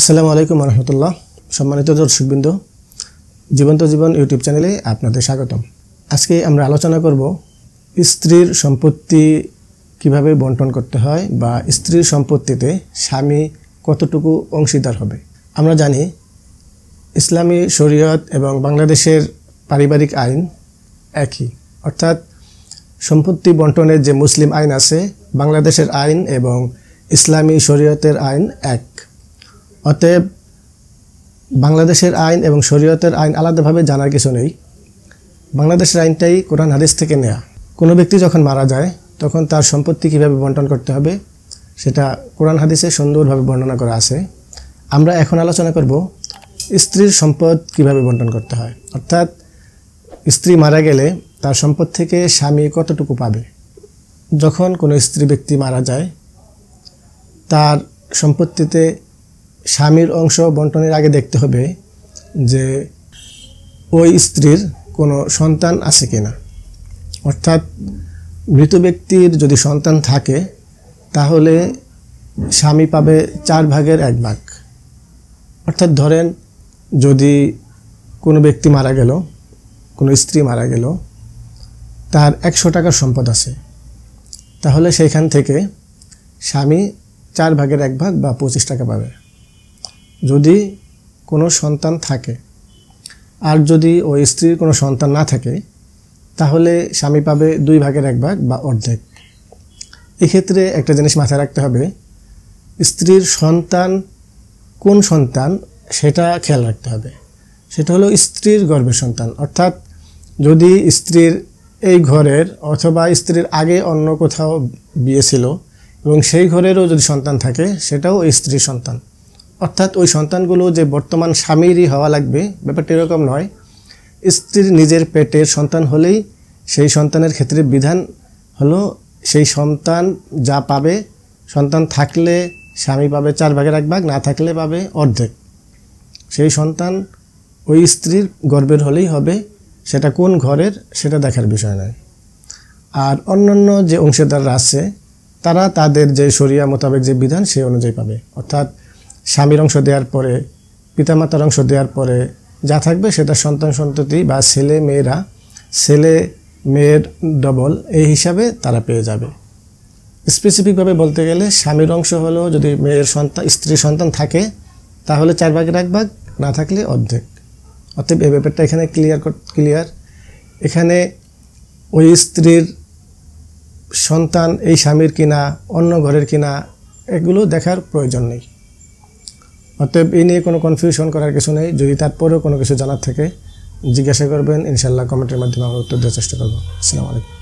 আসসালামু আলাইকুম রহমতুল্লাহ সম্মানিত দর্শকবৃন্দ জীবন্ত জীবন ইউটিউব চ্যানেলে আপনাদের স্বাগতম আজকে আমরা আলোচনা করব স্ত্রীর সম্পত্তি কিভাবে বন্টন করতে হয় বা স্ত্রীর সম্পত্তিতে স্বামী কতটুকু অংশীদার হবে আমরা জানি ইসলামী শরীয়ত এবং বাংলাদেশের পারিবারিক আইন একই অর্থাৎ সম্পত্তি বন্টনের যে মুসলিম আইন আছে বাংলাদেশের আইন এবং ইসলামী শরীয়তের আইন এক অতএব বাংলাদেশের আইন এবং শরীয়তের আইন আলাদাভাবে জানার কিছু নেই বাংলাদেশের আইনটাই কোরআন হাদিস থেকে নেয়া কোনো ব্যক্তি যখন মারা যায় তখন তার সম্পত্তি কীভাবে বন্টন করতে হবে সেটা কোরআন হাদিসে সুন্দরভাবে বর্ণনা করা আছে আমরা এখন আলোচনা করব স্ত্রীর সম্পদ কিভাবে বন্টন করতে হয় অর্থাৎ স্ত্রী মারা গেলে তার সম্পদ থেকে স্বামী কতটুকু পাবে যখন কোনো স্ত্রী ব্যক্তি মারা যায় তার সম্পত্তিতে স্বামীর অংশ বন্টনের আগে দেখতে হবে যে ওই স্ত্রীর কোনো সন্তান আছে কি না অর্থাৎ মৃত ব্যক্তির যদি সন্তান থাকে তাহলে স্বামী পাবে চার ভাগের এক ভাগ অর্থাৎ ধরেন যদি কোনো ব্যক্তি মারা গেল কোনো স্ত্রী মারা গেল তার একশো টাকার সম্পদ আছে তাহলে সেইখান থেকে স্বামী চার ভাগের এক ভাগ বা পঁচিশ টাকা পাবে যদি কোনো সন্তান থাকে আর যদি ওই স্ত্রীর কোনো সন্তান না থাকে তাহলে স্বামী পাবে দুই ভাগের এক ভাগ বা অর্ধেক এক্ষেত্রে একটা জিনিস মাথায় রাখতে হবে স্ত্রীর সন্তান কোন সন্তান সেটা খেয়াল রাখতে হবে সেটা হলো স্ত্রীর গর্ভের সন্তান অর্থাৎ যদি স্ত্রীর এই ঘরের অথবা স্ত্রীর আগে অন্য কোথাও বিয়ে ছিল এবং সেই ঘরেরও যদি সন্তান থাকে সেটাও স্ত্রীর সন্তান অর্থাৎ ওই সন্তানগুলো যে বর্তমান স্বামীরই হওয়া লাগবে ব্যাপারটা এরকম নয় স্ত্রীর নিজের পেটের সন্তান হলেই সেই সন্তানের ক্ষেত্রে বিধান হলো সেই সন্তান যা পাবে সন্তান থাকলে স্বামী পাবে চার ভাগের এক ভাগ না থাকলে পাবে অর্ধেক সেই সন্তান ওই স্ত্রীর গর্বের হলেই হবে সেটা কোন ঘরের সেটা দেখার বিষয় নয় আর অন্যান্য যে অংশীদাররা আছে তারা তাদের যে সরিয়া মোতাবেক যে বিধান সে অনুযায়ী পাবে অর্থাৎ স্বামীর অংশ দেওয়ার পরে পিতামাতার অংশ দেওয়ার পরে যা থাকবে সেটা সন্তান সন্ততি বা ছেলে মেয়েরা ছেলে মেয়ের ডবল এই হিসাবে তারা পেয়ে যাবে স্পেসিফিকভাবে বলতে গেলে স্বামীর অংশ হলো যদি মেয়ের সন্তান স্ত্রী সন্তান থাকে তাহলে চার ভাগের এক ভাগ না থাকলে অর্ধেক অর্থাৎ এই ব্যাপারটা এখানে ক্লিয়ার ক্লিয়ার এখানে ওই স্ত্রীর সন্তান এই স্বামীর কিনা অন্য ঘরের কিনা এগুলো দেখার প্রয়োজন নেই অতএব এই নিয়ে কোনো কনফিউশন করার কিছু নেই যদি তারপরেও কোনো কিছু জানার থাকে জিজ্ঞাসা করবেন ইনশাল্লাহ কমেন্টের মাধ্যমে আমরা উত্তর দেওয়ার চেষ্টা করবো আসসালামু আলাইকুম